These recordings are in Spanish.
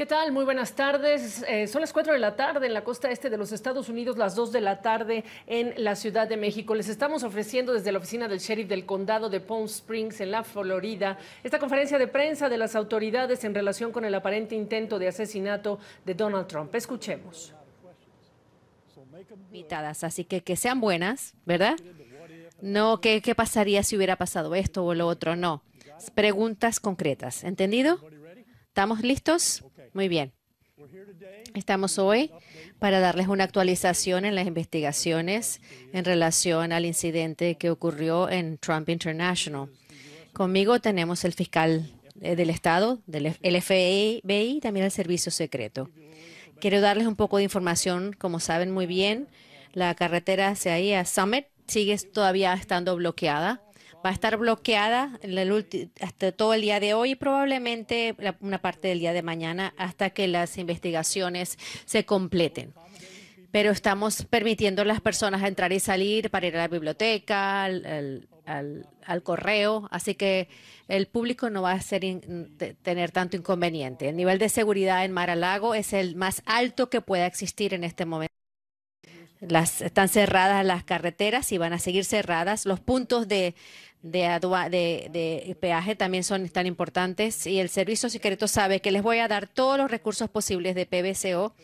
¿Qué tal? Muy buenas tardes. Eh, son las 4 de la tarde en la costa este de los Estados Unidos, las 2 de la tarde en la Ciudad de México. Les estamos ofreciendo desde la oficina del sheriff del condado de Palm Springs en la Florida esta conferencia de prensa de las autoridades en relación con el aparente intento de asesinato de Donald Trump. Escuchemos. Invitadas, así que que sean buenas, ¿verdad? No, ¿qué, qué pasaría si hubiera pasado esto o lo otro? No. Preguntas concretas, ¿entendido? ¿Estamos listos? Muy bien. Estamos hoy para darles una actualización en las investigaciones en relación al incidente que ocurrió en Trump International. Conmigo tenemos el fiscal eh, del Estado, del FBI y también el Servicio Secreto. Quiero darles un poco de información. Como saben muy bien, la carretera hacia ahí a Summit sigue todavía estando bloqueada va a estar bloqueada hasta todo el día de hoy y probablemente una parte del día de mañana hasta que las investigaciones se completen. Pero estamos permitiendo a las personas entrar y salir para ir a la biblioteca, al, correo, así que el público no va a tener tanto inconveniente. El nivel de seguridad en Mar a Lago es el más alto que pueda existir en este momento. Las, están cerradas las carreteras y van a seguir cerradas. Los puntos de de, de, peaje también son tan importantes y el Servicio Secreto sabe que les voy a dar todos los recursos posibles de PBCO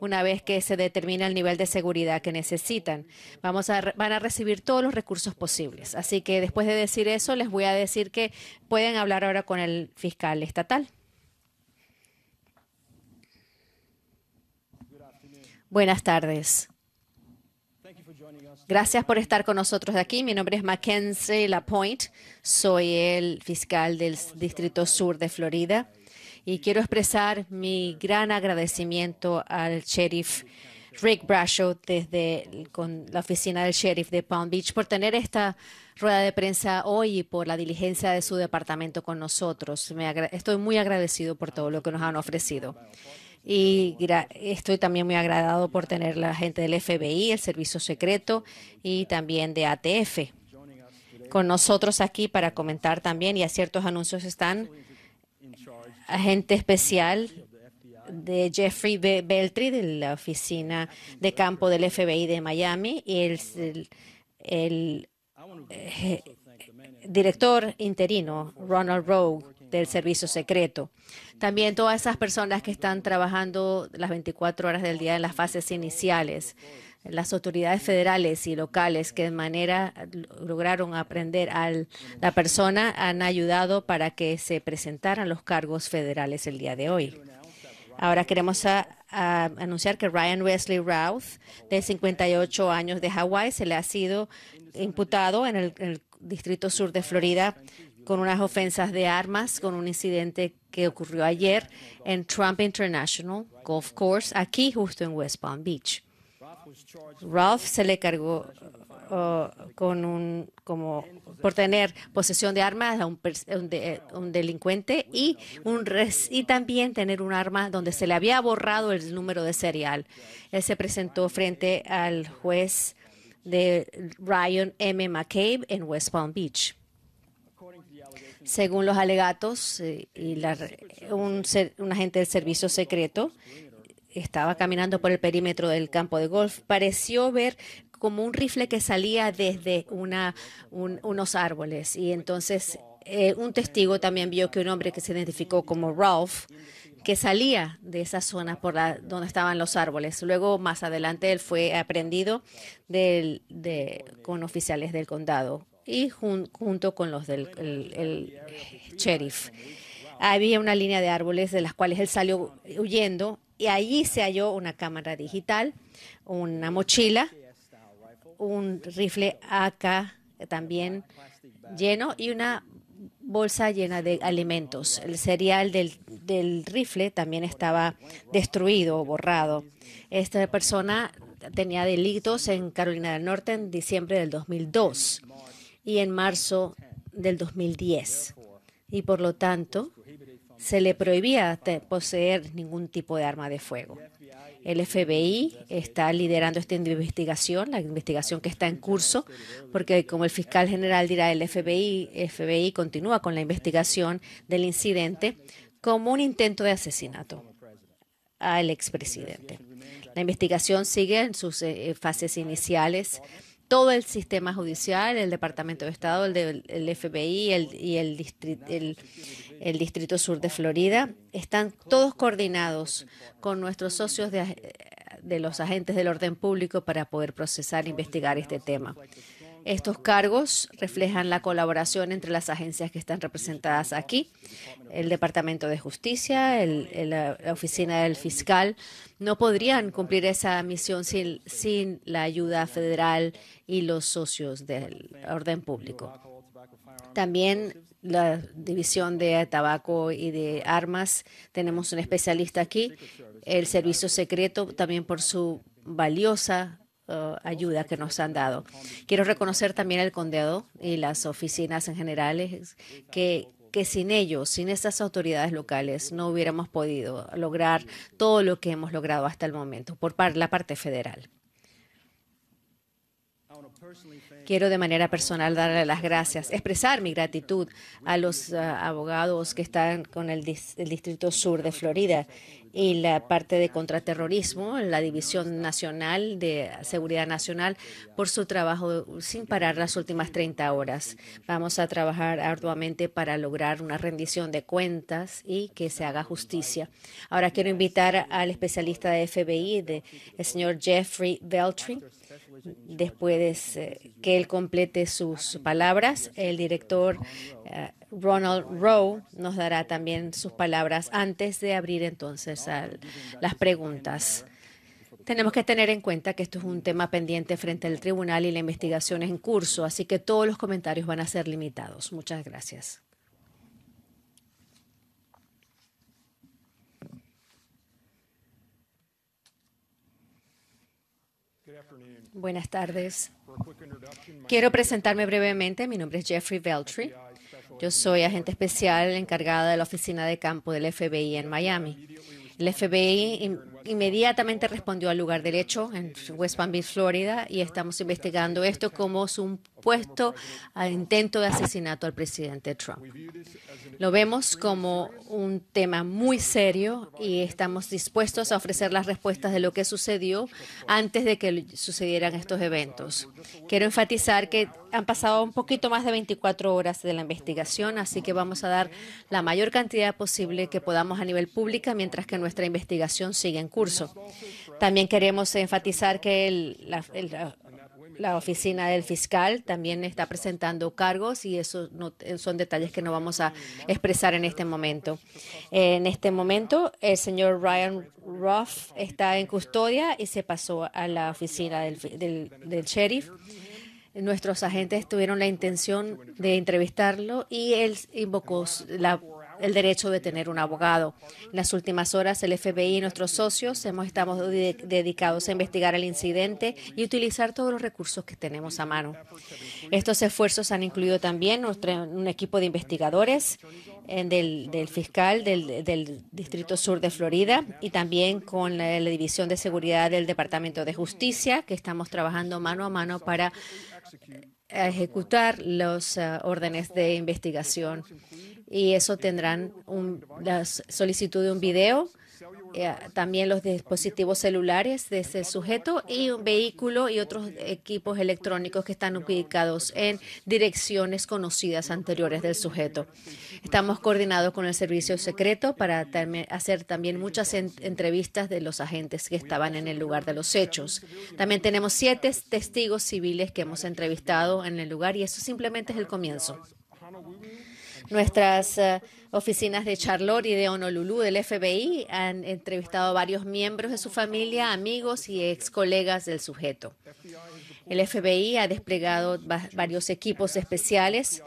una vez que se determina el nivel de seguridad que necesitan. Vamos a, van a recibir todos los recursos posibles. Así que después de decir eso, les voy a decir que pueden hablar ahora con el fiscal estatal. Buenas tardes. Gracias por estar con nosotros de aquí. Mi nombre es Mackenzie Lapointe. Soy el fiscal del Distrito Sur de Florida y quiero expresar mi gran agradecimiento al sheriff Rick Brasho desde con la oficina del sheriff de Palm Beach por tener esta rueda de prensa hoy y por la diligencia de su departamento con nosotros. estoy muy agradecido por todo lo que nos han ofrecido. Y estoy también muy agradado por tener la gente del FBI, el Servicio Secreto y también de ATF con nosotros aquí para comentar también. Y a ciertos anuncios están agente especial de Jeffrey B. Beltry de la oficina de campo del FBI de Miami y el, eh, director interino Ronald Rogue del servicio secreto. También todas esas personas que están trabajando las 24 horas del día en las fases iniciales, las autoridades federales y locales que de manera lograron aprender a la persona han ayudado para que se presentaran los cargos federales el día de hoy. Ahora queremos anunciar que Ryan Wesley Routh, de 58 años de Hawái, se le ha sido imputado en el Distrito Sur de Florida con unas ofensas de armas, con un incidente que ocurrió ayer en Trump International Golf Course, aquí justo en West Palm Beach. Ralph se le cargó uh, con un, como por tener posesión de armas a un, un delincuente y, un res, y también tener un arma donde se le había borrado el número de serial. Él se presentó frente al juez de Ryan M. McCabe en West Palm Beach. Según los alegatos, eh, y un, agente del servicio secreto estaba caminando por el perímetro del campo de golf, pareció ver como un rifle que salía desde unos árboles. Y entonces eh, un testigo también vio que un hombre que se identificó como Ralph, que salía de esa zona por la, donde estaban los árboles. Luego, más adelante, él fue aprendido con oficiales del condado y junto con los del eh, sheriff. Había una línea de árboles de las cuales él salió huyendo y allí se halló una cámara digital, una mochila, un rifle AK también lleno y una bolsa llena de alimentos. El cereal del, del rifle también estaba destruido o borrado. Esta persona tenía delitos en Carolina del Norte en diciembre del 2002 y en marzo del 2010. Y por lo tanto, se le prohibía poseer ningún tipo de arma de fuego. El FBI está liderando esta investigación, la investigación que está en curso, porque como el fiscal general dirá, el FBI, FBI continúa con la investigación del incidente como un intento de asesinato al expresidente. La investigación sigue en sus eh, fases iniciales todo el sistema judicial, el Departamento de Estado, el, FBI y el, Distrito Sur de Florida, están todos coordinados con nuestros socios de, de los agentes del orden público para poder procesar e investigar este tema. Estos cargos reflejan la colaboración entre las agencias que están representadas aquí, el Departamento de Justicia, la Oficina del Fiscal. No podrían cumplir esa misión sin, sin la ayuda federal y los socios del orden público. También la División de Tabaco y de Armas, tenemos un especialista aquí, el Servicio Secreto, también por su valiosa eh, ayuda que nos han dado. Quiero reconocer también al condado y las oficinas en general, que, sin ellos, sin esas autoridades locales, no hubiéramos podido lograr todo lo que hemos logrado hasta el momento por la parte federal. Quiero de manera personal darle las gracias, expresar mi gratitud a los eh, abogados que están con el Distrito Sur de Florida y la parte de contraterrorismo, la División Nacional de Seguridad Nacional, por su trabajo sin parar las últimas 30 horas. Vamos a trabajar arduamente para lograr una rendición de cuentas y que se haga justicia. Ahora quiero invitar al especialista de FBI, el señor Jeffrey Veltry. después eh, que él complete sus palabras. El director eh, Ronald Rowe nos dará también sus palabras antes de abrir entonces las preguntas. Tenemos que tener en cuenta que esto es un tema pendiente frente al tribunal y la investigación es en curso, así que todos los comentarios van a ser limitados. Muchas gracias. Buenas tardes. Quiero presentarme brevemente. Mi nombre es Jeffrey Veltri. Yo soy agente especial encargada de la oficina de campo del FBI en Miami. El FBI inmediatamente respondió al lugar del hecho en West Palm Beach, Florida, y estamos investigando esto como supuesto ah, intento de asesinato al presidente Trump. Lo vemos como un tema muy serio y estamos dispuestos a ofrecer las respuestas de lo que sucedió antes de que sucedieran estos eventos. Quiero enfatizar que han pasado un poquito más de 24 horas de la investigación, así que vamos a dar la mayor cantidad posible que podamos a nivel público mientras que nuestra investigación sigue en también queremos enfatizar que la, oficina del fiscal también está presentando cargos y eso son detalles que no vamos a expresar en este momento. En este momento, el señor Ryan Ruff está en custodia y se pasó a la oficina del sheriff nuestros agentes tuvieron la intención de entrevistarlo y él invocó la el derecho de tener un abogado. En las últimas horas, el FBI y nuestros socios hemos estamos dedicados a investigar el incidente y utilizar todos los recursos que tenemos a mano. Estos esfuerzos han incluido también un equipo de investigadores eh, del, fiscal del, Distrito Sur de Florida y también con la División de Seguridad del Departamento de Justicia, que estamos trabajando mano a mano para a ejecutar los eh, órdenes de investigación. Y eso tendrán la solicitud de un video eh, también los dispositivos celulares de ese sujeto y un vehículo y otros equipos electrónicos que están ubicados en direcciones conocidas anteriores del sujeto. Estamos coordinados con el servicio secreto para hacer también muchas entrevistas de los agentes que estaban en el lugar de los hechos. También tenemos siete testigos civiles que hemos entrevistado en el lugar y eso simplemente es el comienzo. Nuestras eh, Oficinas de Charlotte y de Honolulu del FBI han entrevistado a varios miembros de su familia, amigos y ex colegas del sujeto. El FBI ha desplegado varios equipos especiales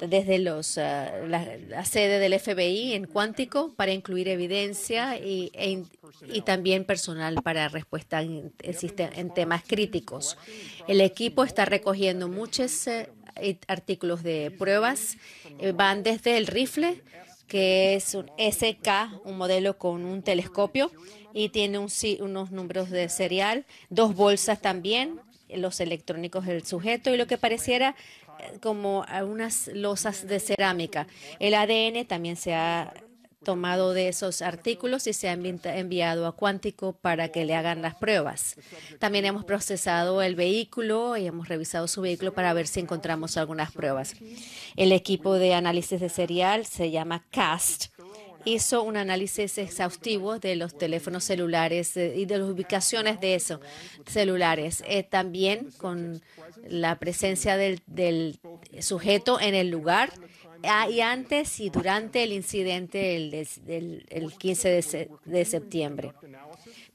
desde eh, la, sede del FBI en Cuántico para incluir evidencia y, e también personal para respuesta en, temas críticos. El equipo está recogiendo muchas eh, artículos de pruebas. Eh, van desde el rifle, que es un SK, un modelo con un telescopio y tiene un, unos números de serial, dos bolsas también, los electrónicos del sujeto y lo que pareciera eh, como unas losas de cerámica. El ADN también se ha tomado de esos artículos y se ha enviado a Cuántico para que le hagan las pruebas. También hemos procesado el vehículo y hemos revisado su vehículo para ver si encontramos algunas pruebas. El equipo de análisis de serial se llama CAST hizo un análisis exhaustivo de los teléfonos celulares eh, y de las ubicaciones de esos celulares. Eh, también con la presencia del, sujeto en el lugar Ah, y antes y durante el incidente del, 15 de, septiembre.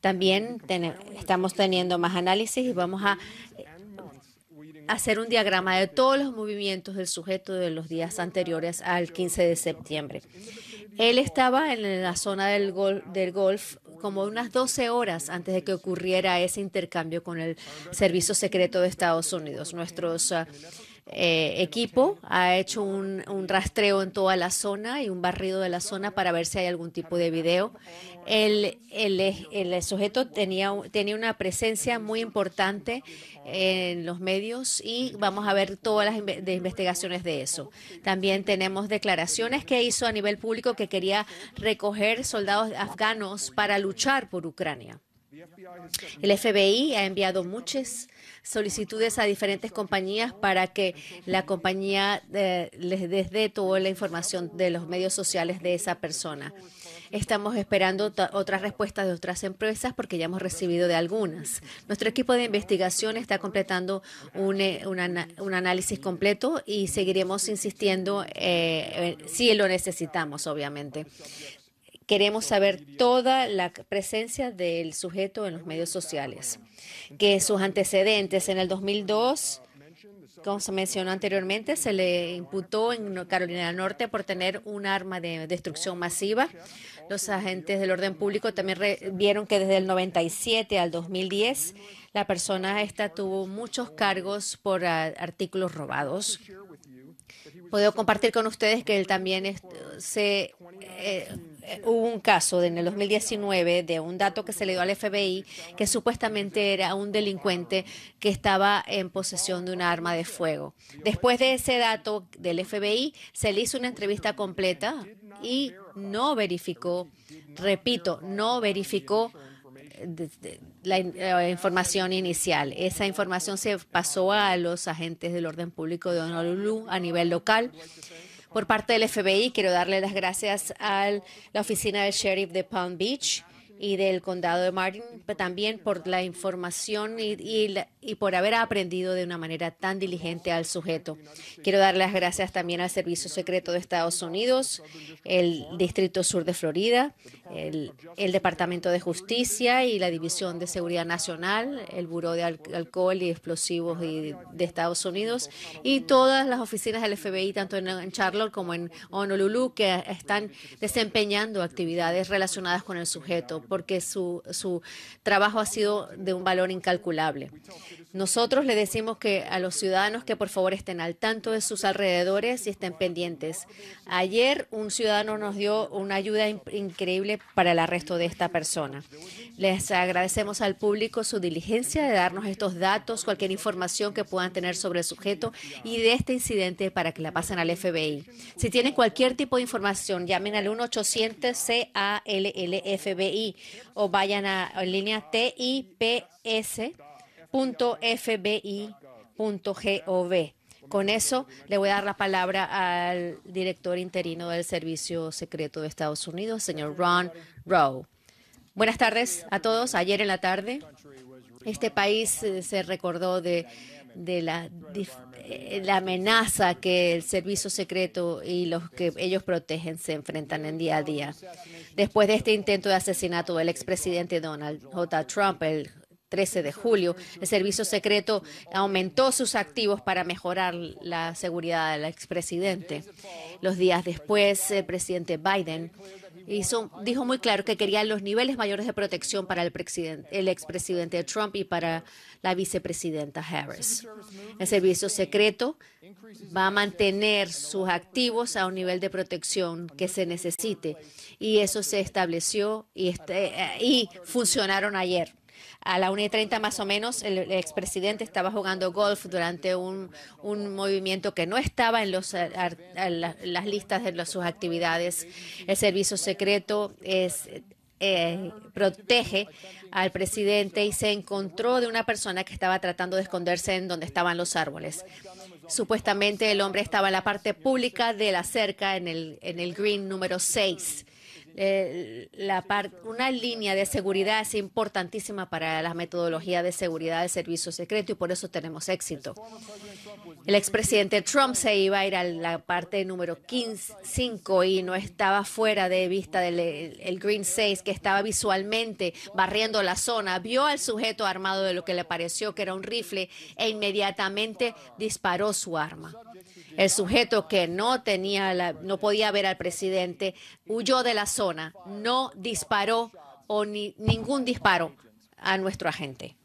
También estamos teniendo más análisis y vamos a eh, hacer un diagrama de todos los movimientos del sujeto de los días anteriores al 15 de septiembre. Él estaba en la zona del, del golf como unas 12 horas antes de que ocurriera ese intercambio con el Servicio Secreto de Estados Unidos. Nuestros ah, el eh, equipo ha hecho un, rastreo en toda la zona y un barrido de la zona para ver si hay algún tipo de video. El, el, sujeto tenía, tenía una presencia muy importante en los medios y vamos a ver todas las investigaciones de eso. También tenemos declaraciones que hizo a nivel público que quería recoger soldados afganos para luchar por Ucrania. El FBI ha enviado muchas solicitudes a diferentes compañías para que la compañía eh, les dé toda la información de los medios sociales de esa persona. Estamos esperando otras respuestas de otras empresas porque ya hemos recibido de algunas. Nuestro equipo de investigación está completando un, eh, análisis completo y seguiremos insistiendo eh, si lo necesitamos, obviamente. Queremos saber toda la presencia del sujeto en los medios sociales, que sus antecedentes en el 2002 como se mencionó anteriormente, se le imputó en Carolina del Norte por tener un arma de destrucción masiva. Los agentes del orden público también vieron que desde el 97 al 2010 la persona esta tuvo muchos cargos por ah, artículos robados. Puedo compartir con ustedes que él también se eh, eh, hubo un caso en el 2019 de un dato que se le dio al FBI que supuestamente era un delincuente que estaba en posesión de un arma de fuego. Después de ese dato del FBI, se le hizo una entrevista completa y no verificó, repito, no verificó eh, la, la, eh, información inicial. Esa información se pasó a los agentes del orden público de Honolulu a nivel local por parte del FBI, quiero darle las gracias a la oficina del sheriff de Palm Beach y del condado de Martin, pues, también por la información y, y, por haber aprendido de una manera tan diligente al sujeto. Quiero dar las gracias también al Servicio Secreto de Estados Unidos, el Distrito Sur de Florida, el, Departamento de Justicia y la División de Seguridad Nacional, el Buró de Alcohol y Explosivos de Estados Unidos y todas las oficinas del FBI, tanto en Charlotte como en Honolulu, que eh, están desempeñando actividades relacionadas con el sujeto porque su, trabajo ha sido de un valor incalculable. Nosotros le decimos que a los ciudadanos que por favor estén al tanto de sus alrededores y estén pendientes. Ayer un ciudadano nos dio una ayuda increíble para el arresto de esta persona. Les agradecemos al público su diligencia de darnos estos datos, cualquier información que puedan tener sobre el sujeto y de este incidente para que la pasen al FBI. Si tienen cualquier tipo de información, llamen al 1-800-CALLFBI o vayan a en línea tips.fbi.gov. Con eso le voy a dar la palabra al director interino del Servicio Secreto de Estados Unidos, señor Ron Rowe. Buenas tardes a todos. Ayer en la tarde este país eh, se recordó de de la, eh, la amenaza que el servicio secreto y los que ellos protegen se enfrentan en día a día. Después de este intento de asesinato del expresidente Donald J. Trump, el 13 de julio, el servicio secreto aumentó sus activos para mejorar la seguridad del expresidente. Los días después, el presidente Biden dijo muy claro que quería los niveles mayores de protección para el, el expresidente Trump y para la vicepresidenta Harris. El servicio secreto va a mantener sus activos a un nivel de protección que se necesite y eso se estableció y, este, eh, y funcionaron ayer a la 1 y 30 más o menos, el expresidente estaba jugando golf durante un, movimiento que no estaba en los, eh, las listas de sus actividades. El servicio secreto eh, protege al presidente y se encontró de una persona que estaba tratando de esconderse en donde estaban los árboles. Supuestamente el hombre estaba en la parte pública de la cerca, en el, en el green número 6. Eh, la una línea de seguridad es importantísima para la metodología de seguridad del servicio secreto y por eso tenemos éxito. El expresidente Trump se iba a ir a la parte número 5 y no estaba fuera de vista del Green 6 que estaba visualmente barriendo la zona. Vio al sujeto armado de lo que le pareció que era un rifle e inmediatamente disparó su arma. El sujeto que no tenía no podía ver al presidente huyó de la zona, no disparó o ni, ningún disparo a nuestro agente.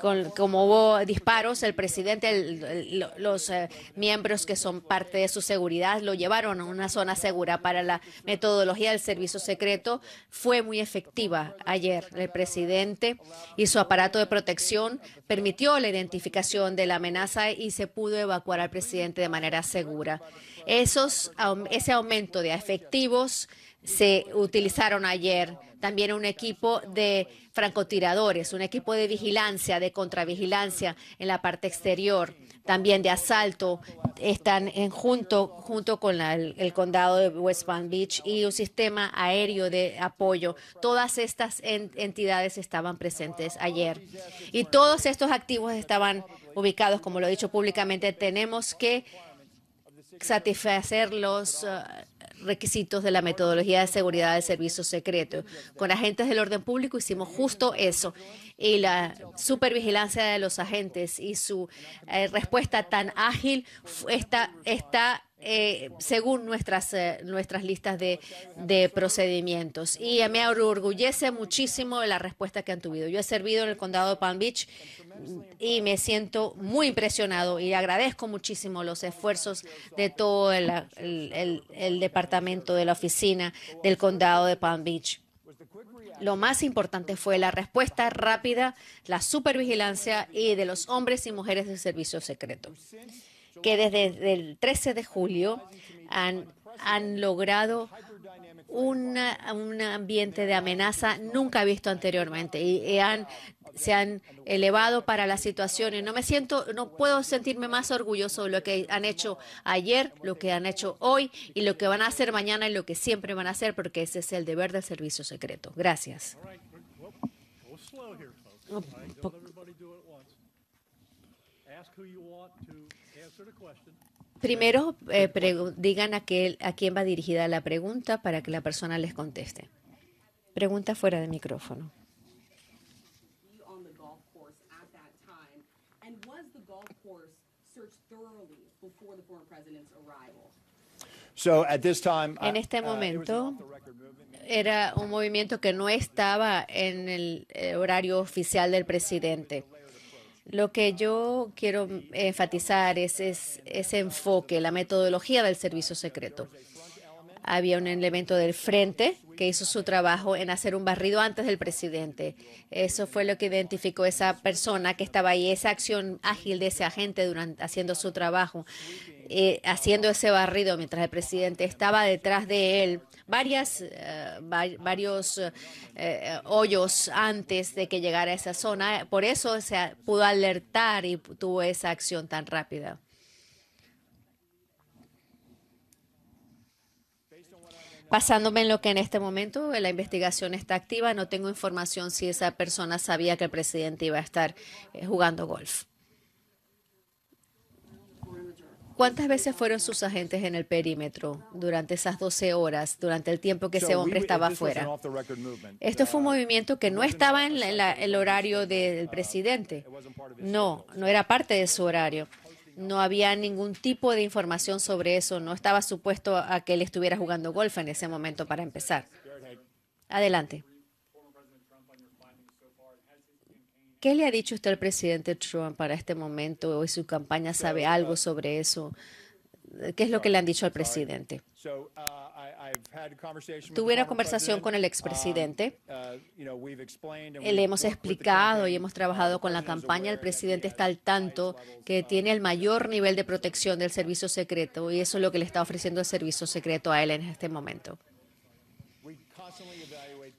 Con, como hubo disparos, el presidente, los eh, miembros que son parte de su seguridad lo llevaron a una zona segura para la metodología del servicio secreto. Fue muy efectiva ayer. El presidente y su aparato de protección permitió la identificación de la amenaza y se pudo evacuar al presidente de manera segura. Esos, ese aumento de efectivos se utilizaron ayer también un equipo de francotiradores, un equipo de vigilancia, de contravigilancia en la parte exterior, también de asalto, están en junto, junto con el, condado de West Palm Beach y un sistema aéreo de apoyo. Todas estas entidades estaban presentes ayer y todos estos activos estaban ubicados, como lo he dicho públicamente, tenemos que satisfacer los, eh, requisitos de la metodología de seguridad del servicio secreto. Con agentes del orden público hicimos justo eso y la supervigilancia de los agentes y su eh, respuesta tan ágil está, está eh, según nuestras, eh, nuestras listas de, procedimientos. Y me orgullece muchísimo la respuesta que han tenido. Yo he servido en el condado de Palm Beach y me siento muy impresionado y agradezco muchísimo los esfuerzos de todo el departamento de la oficina del condado de Palm Beach. Lo más importante fue la respuesta rápida, la supervigilancia y de los hombres y mujeres del servicio secreto que desde el 13 de julio han, logrado un ambiente de amenaza nunca visto anteriormente y, han, se han elevado para las situaciones. No me siento, no puedo sentirme más orgulloso de lo que han hecho ayer, lo que han hecho hoy y lo que van a hacer mañana y lo que siempre van a hacer, porque ese es el deber del servicio secreto. Gracias. Primero, eh, digan a, qué, a quién va dirigida la pregunta para que la persona les conteste. Pregunta fuera de micrófono. en este uh, momento era un movimiento que no estaba en el eh, horario oficial del presidente. Lo que yo quiero eh, enfatizar es, ese enfoque, la metodología del servicio secreto había un elemento del frente que hizo su trabajo en hacer un barrido antes del presidente. Eso fue lo que identificó esa persona que estaba ahí, esa acción ágil de ese agente durante, haciendo su trabajo, eh, haciendo ese barrido mientras el presidente estaba detrás de él. Varias, eh, varios eh, hoyos antes de que llegara a esa zona. Por eso se pudo alertar y tuvo esa acción tan rápida. Pasándome en lo que en este momento la investigación está activa, no tengo información si esa persona sabía que el presidente iba a estar eh, jugando golf. ¿Cuántas veces fueron sus agentes en el perímetro durante esas 12 horas, durante el tiempo que ese hombre estaba afuera? Esto fue un uh, movimiento que no estaba en el horario del uh, presidente. No, no era parte de su horario no había ningún tipo de información sobre eso, no estaba supuesto a que él estuviera jugando golf en ese momento para empezar. Adelante. ¿Qué le ha dicho usted al presidente Trump para este momento? o su campaña sabe algo sobre eso? ¿Qué es lo que le han dicho al presidente? Uh, Tuve una conversación con el um, expresidente. Le uh, hemos explicado y hemos trabajado con la campaña. El presidente está al tanto que uh, tiene el mayor nivel de protección del servicio secreto y eso es lo que le está ofreciendo el servicio secreto a él en este momento.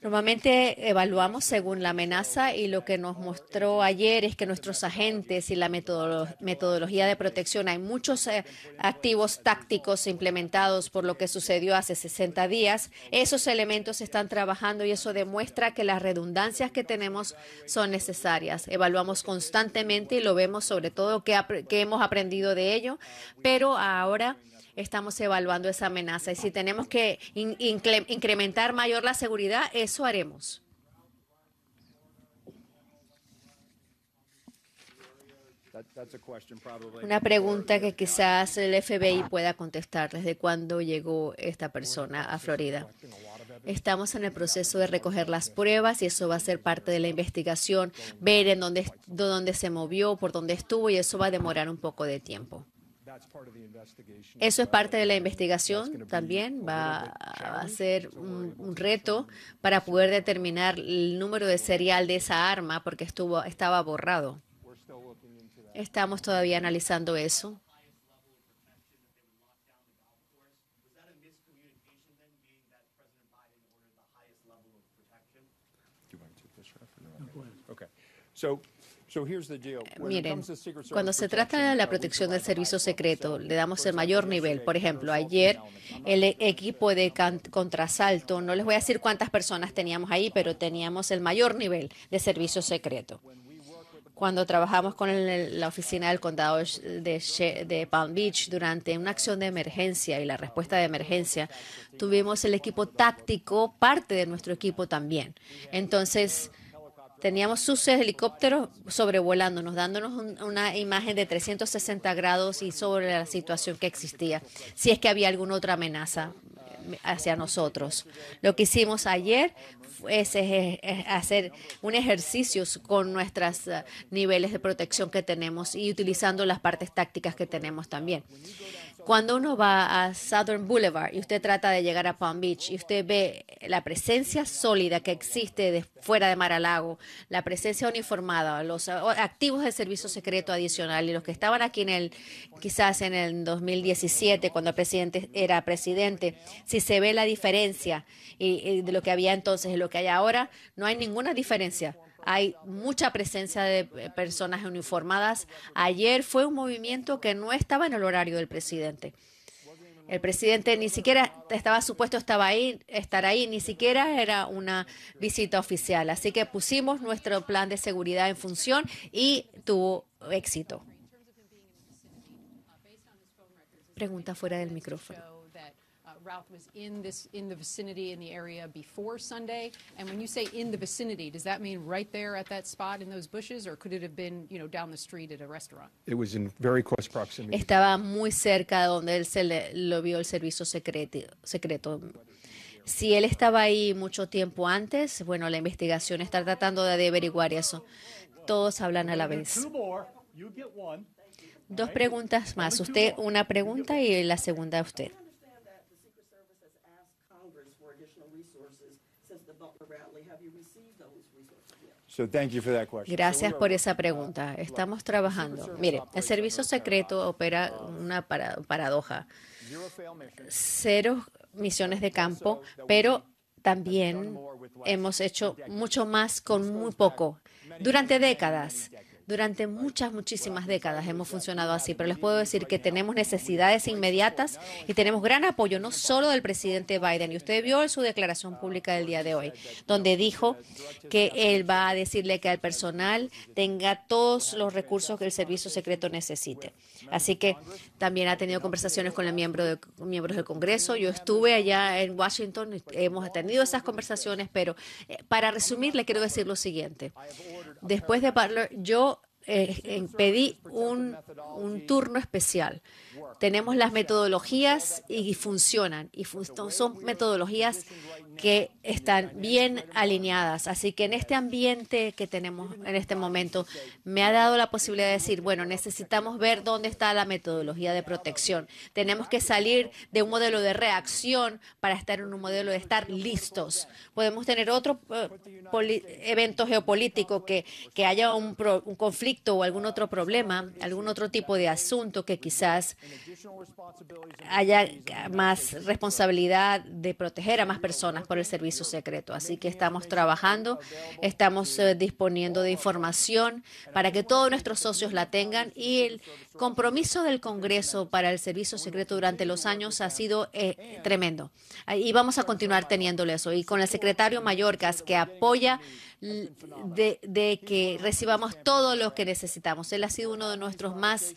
Normalmente evaluamos según la amenaza y lo que nos mostró ayer es que nuestros agentes y la metodología de protección, hay muchos eh, activos tácticos implementados por lo que sucedió hace 60 días. Esos elementos están trabajando y eso demuestra que las redundancias que tenemos son necesarias. Evaluamos constantemente y lo vemos sobre todo que, que hemos aprendido de ello, pero ahora estamos evaluando esa amenaza y si tenemos que incrementar mayor la seguridad, eso haremos. Una pregunta que quizás el FBI pueda contestar desde cuándo llegó esta persona a Florida. Estamos en el proceso de recoger las pruebas y eso va a ser parte de la investigación, ver en dónde se movió, por dónde estuvo y eso va a demorar un poco de tiempo. Eso es parte de la investigación también, va a ser un, reto para poder determinar el número de serial de esa arma porque estuvo, estaba borrado. Estamos todavía analizando eso. So Miren, cuando se trata de la uh, protección del servicio secreto, le damos el mayor nivel. Por ejemplo, ayer el equipo de contrasalto, no les voy a decir cuántas personas teníamos ahí, pero teníamos el mayor nivel de servicio secreto. Cuando trabajamos con la oficina del condado de, de Palm Beach durante una acción de emergencia y la respuesta de emergencia, tuvimos el equipo táctico, parte de nuestro equipo también. Entonces, Teníamos sus helicópteros sobrevolándonos, dándonos una imagen de 360 grados y sobre la situación que existía, si es que había alguna otra amenaza eh, hacia nosotros. Lo que hicimos ayer es, hacer un ejercicio con nuestros eh, niveles de protección que tenemos y utilizando las partes tácticas que tenemos también. Cuando uno va a Southern Boulevard y usted trata de llegar a Palm Beach y usted ve la presencia sólida que existe de fuera de Mar-a-Lago, la presencia uniformada, los activos de servicio secreto adicional y los que estaban aquí en el, quizás en el 2017 cuando el presidente era presidente, si se ve la diferencia de lo que había entonces y lo que hay ahora, no hay ninguna diferencia. Hay mucha presencia de eh, personas uniformadas. Ayer fue un movimiento que no estaba en el horario del presidente. El presidente ni siquiera estaba supuesto estaba ahí, estar ahí, ni siquiera era una visita oficial. Así que pusimos nuestro plan de seguridad en función y tuvo éxito. Pregunta fuera del micrófono. Routh was in this in the vicinity in the area before Sunday. And when you say in the vicinity, does that mean right there at that spot in those bushes, or could it have been, you know, down the street at a restaurant? It was in very close proximity. Estaba muy cerca de donde él se le, lo vio el servicio secreto. secreto. Si él estaba ahí mucho tiempo antes, bueno, la investigación está tratando de averiguar eso. Todos hablan a la vez. Dos preguntas más. Usted una pregunta y la segunda a usted. Gracias por esa pregunta. Estamos trabajando. Mire, el servicio secreto opera una paradoja. Cero misiones de campo, pero también hemos hecho mucho más con muy poco durante décadas. Durante muchas, muchísimas décadas hemos funcionado así, pero les puedo decir que tenemos necesidades inmediatas y tenemos gran apoyo, no solo del presidente Biden. Y usted vio en su declaración pública del día de hoy, donde dijo que él va a decirle que al personal tenga todos los recursos que el servicio secreto necesite. Así que también ha tenido conversaciones con los miembro de, miembros del Congreso. Yo estuve allá en Washington, hemos tenido esas conversaciones, pero eh, para resumir, le quiero decir lo siguiente después de Parler, yo eh, pedí un, turno especial. Tenemos las metodologías y funcionan. Y son metodologías que están bien alineadas. Así que en este ambiente que tenemos en este momento, me ha dado la posibilidad de decir, bueno, necesitamos ver dónde está la metodología de protección. Tenemos que salir de un modelo de reacción para estar en un modelo de estar listos. Podemos tener otro eh, evento geopolítico que, que haya un, un conflicto o algún otro problema, algún otro tipo de asunto que quizás haya más responsabilidad de proteger a más personas por el servicio secreto. Así que estamos trabajando, estamos eh, disponiendo de información para que todos nuestros socios la tengan y el compromiso del Congreso para el servicio secreto durante los años ha sido eh, tremendo. Y vamos a continuar teniéndolo eso. Y con el secretario Mallorcas que apoya de, de que recibamos todo lo que necesitamos. Él ha sido uno de nuestros más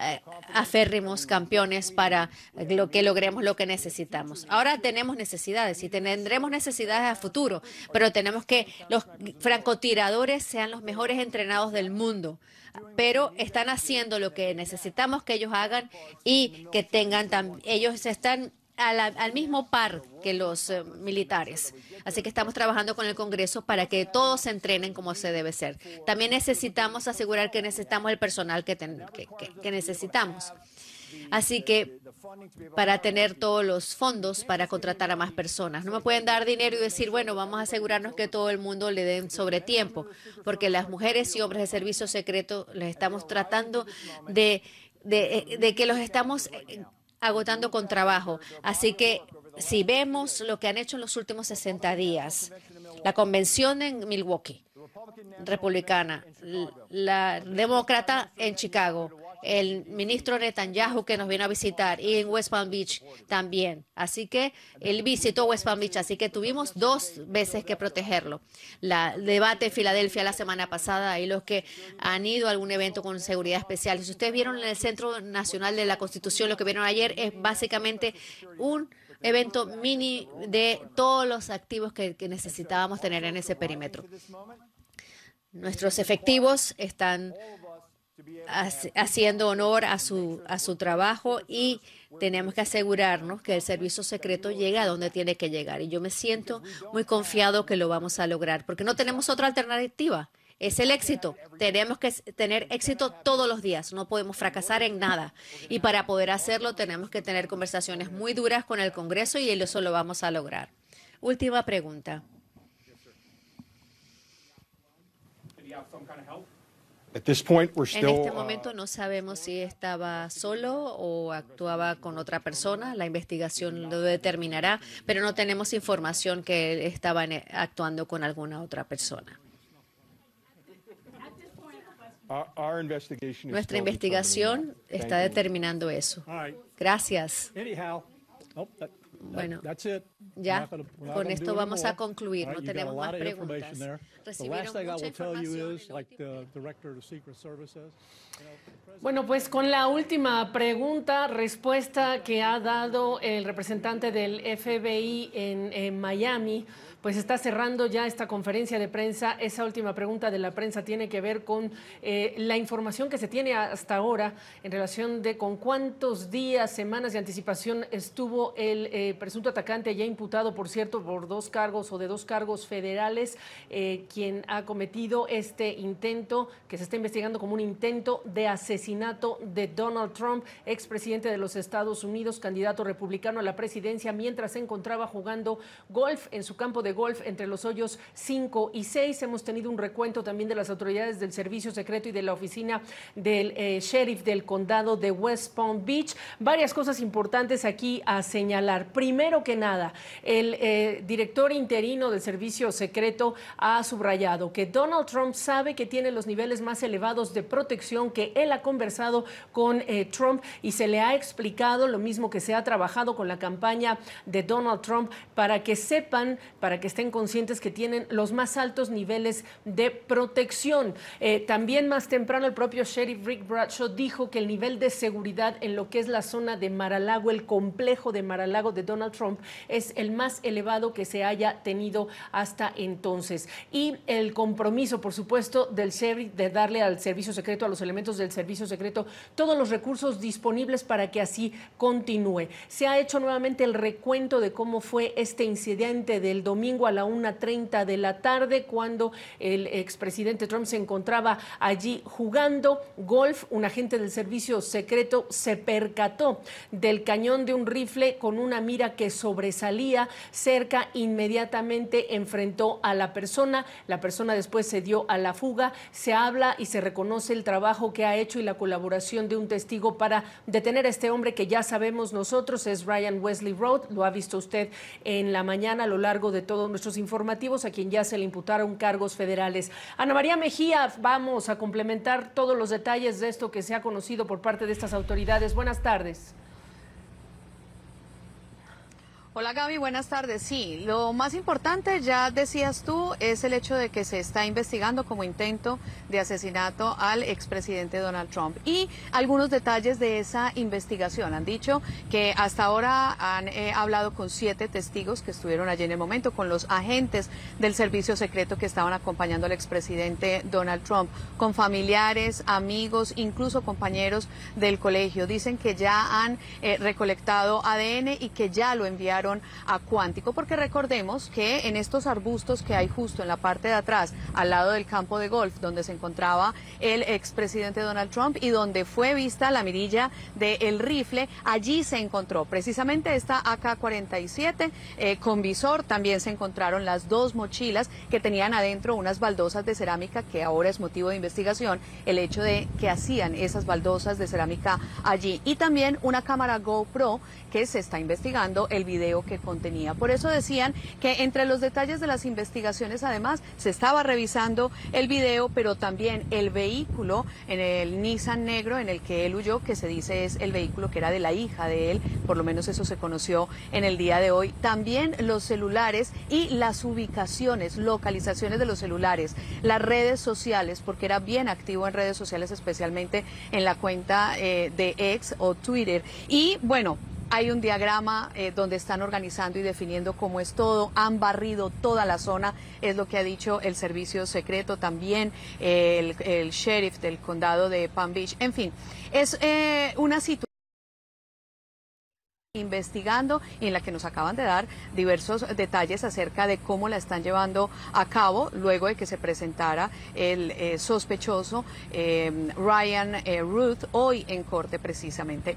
eh, aférrimos campeones para lo que logremos lo que necesitamos. Ahora tenemos necesidades y tendremos necesidades a futuro, pero tenemos que los francotiradores sean los mejores entrenados del mundo, pero están haciendo lo que necesitamos que ellos hagan y que tengan también. ellos están al, mismo par que los eh, militares. Así que estamos trabajando con el Congreso para que todos se entrenen como se debe ser. También necesitamos asegurar que necesitamos el personal que, que, necesitamos. Así que para tener todos los fondos para contratar a más personas. No me pueden dar dinero y decir, bueno, vamos a asegurarnos que todo el mundo le den sobre tiempo, porque las mujeres y hombres de servicio secreto les estamos tratando de, eh, que los estamos eh, agotando con trabajo. Así que si vemos lo que han hecho en los últimos 60 días, la convención en Milwaukee, republicana, la demócrata en Chicago, el ministro Netanyahu que nos vino a visitar y en West Palm Beach también. Así que él visitó West Palm Beach, así que tuvimos dos veces que protegerlo. La debate en Filadelfia la semana pasada y los que han ido a algún evento con seguridad especial. Si ustedes vieron en el Centro Nacional de la Constitución, lo que vieron ayer es básicamente un evento mini de todos los activos que necesitábamos tener en ese perímetro. Nuestros efectivos están haciendo honor a su, a su trabajo y tenemos que asegurarnos que el servicio secreto llega a donde tiene que llegar. Y yo me siento muy confiado que lo vamos a lograr, porque no tenemos otra alternativa. Es el éxito. Tenemos que tener éxito todos los días. No podemos fracasar en nada. Y para poder hacerlo tenemos que tener conversaciones muy duras con el Congreso y eso lo vamos a lograr. Última pregunta. En este uh, momento no sabemos si estaba solo o actuaba con otra persona. La investigación lo determinará, pero no tenemos información que estaba actuando con alguna otra persona. Nuestra investigación está determinando eso. Gracias. Oh, bueno, ya con esto vamos a concluir, no tenemos más preguntas. Recibieron Bueno, pues con la última pregunta, respuesta que ha dado el representante del FBI en Miami pues está cerrando ya esta conferencia de prensa. Esa última pregunta de la prensa tiene que ver con eh, la información que se tiene hasta ahora en relación de con cuántos días, semanas de anticipación estuvo el eh, presunto atacante ya imputado, por cierto, por dos cargos o de dos cargos federales, eh, quien ha cometido este intento que se está investigando como un intento de asesinato de Donald Trump, expresidente de los Estados Unidos, candidato republicano a la presidencia, mientras se encontraba jugando golf en su campo de golf entre los hoyos 5 y 6. Hemos tenido un recuento también de las autoridades del Servicio Secreto y de la oficina del eh, sheriff del condado de West Palm Beach. Varias cosas importantes aquí a señalar. Primero que nada, el eh, director interino del Servicio Secreto ha subrayado que Donald Trump sabe que tiene los niveles más elevados de protección, que él ha conversado con eh, Trump y se le ha explicado lo mismo que se ha trabajado con la campaña de Donald Trump para que sepan, para que estén conscientes que tienen los más altos niveles de protección. Eh, también más temprano el propio sheriff Rick Bradshaw dijo que el nivel de seguridad en lo que es la zona de Maralago, el complejo de Maralago de Donald Trump, es el más elevado que se haya tenido hasta entonces. Y el compromiso, por supuesto, del sheriff de darle al servicio secreto, a los elementos del servicio secreto, todos los recursos disponibles para que así continúe. Se ha hecho nuevamente el recuento de cómo fue este incidente del domingo a la 1.30 de la tarde, cuando el expresidente Trump se encontraba allí jugando golf. Un agente del servicio secreto se percató del cañón de un rifle con una mira que sobresalía cerca. Inmediatamente enfrentó a la persona. La persona después se dio a la fuga. Se habla y se reconoce el trabajo que ha hecho y la colaboración de un testigo para detener a este hombre que ya sabemos nosotros es Ryan Wesley Road. Lo ha visto usted en la mañana a lo largo de todo nuestros informativos a quien ya se le imputaron cargos federales. Ana María Mejía, vamos a complementar todos los detalles de esto que se ha conocido por parte de estas autoridades. Buenas tardes. Hola Gaby, buenas tardes. Sí, lo más importante, ya decías tú, es el hecho de que se está investigando como intento de asesinato al expresidente Donald Trump. Y algunos detalles de esa investigación. Han dicho que hasta ahora han eh, hablado con siete testigos que estuvieron allí en el momento, con los agentes del servicio secreto que estaban acompañando al expresidente Donald Trump, con familiares, amigos, incluso compañeros del colegio. Dicen que ya han eh, recolectado ADN y que ya lo enviaron acuántico, a Cuántico, porque recordemos que en estos arbustos que hay justo en la parte de atrás, al lado del campo de golf, donde se encontraba el expresidente Donald Trump y donde fue vista la mirilla del rifle, allí se encontró precisamente esta AK-47 eh, con visor, también se encontraron las dos mochilas que tenían adentro unas baldosas de cerámica que ahora es motivo de investigación, el hecho de que hacían esas baldosas de cerámica allí y también una cámara GoPro que se está investigando el video que contenía. Por eso decían que entre los detalles de las investigaciones, además, se estaba revisando el video, pero también el vehículo en el Nissan negro en el que él huyó, que se dice es el vehículo que era de la hija de él, por lo menos eso se conoció en el día de hoy. También los celulares y las ubicaciones, localizaciones de los celulares, las redes sociales, porque era bien activo en redes sociales, especialmente en la cuenta eh, de ex o Twitter. Y bueno, hay un diagrama eh, donde están organizando y definiendo cómo es todo. Han barrido toda la zona, es lo que ha dicho el servicio secreto también, el, sheriff del condado de Palm Beach. En fin, es eh, una situación investigando y en la que nos acaban de dar diversos detalles acerca de cómo la están llevando a cabo luego de que se presentara el eh, sospechoso Ryan Ruth hoy en corte precisamente.